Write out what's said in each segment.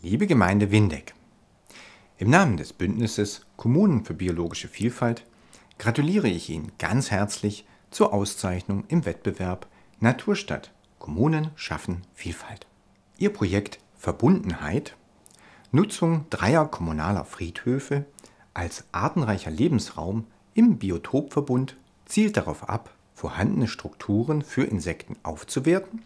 Liebe Gemeinde Windeck, im Namen des Bündnisses Kommunen für biologische Vielfalt gratuliere ich Ihnen ganz herzlich zur Auszeichnung im Wettbewerb Naturstadt Kommunen schaffen Vielfalt. Ihr Projekt Verbundenheit, Nutzung dreier kommunaler Friedhöfe als artenreicher Lebensraum im Biotopverbund zielt darauf ab, vorhandene Strukturen für Insekten aufzuwerten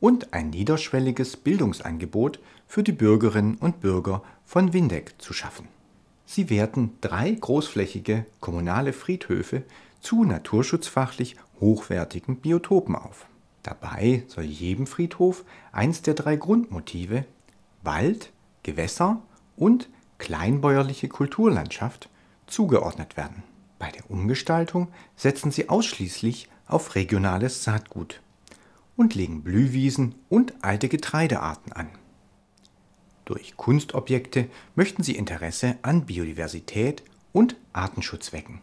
und ein niederschwelliges Bildungsangebot für die Bürgerinnen und Bürger von Windeck zu schaffen. Sie werten drei großflächige kommunale Friedhöfe zu naturschutzfachlich hochwertigen Biotopen auf. Dabei soll jedem Friedhof eins der drei Grundmotive Wald, Gewässer und kleinbäuerliche Kulturlandschaft zugeordnet werden. Bei der Umgestaltung setzen sie ausschließlich auf regionales Saatgut und legen Blühwiesen und alte Getreidearten an. Durch Kunstobjekte möchten sie Interesse an Biodiversität und Artenschutz wecken.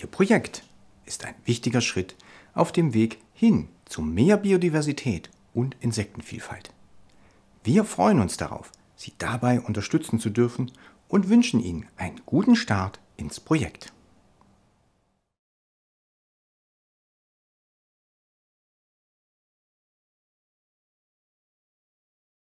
Ihr Projekt ist ein wichtiger Schritt auf dem Weg hin zu mehr Biodiversität und Insektenvielfalt. Wir freuen uns darauf, Sie dabei unterstützen zu dürfen und wünschen Ihnen einen guten Start ins Projekt.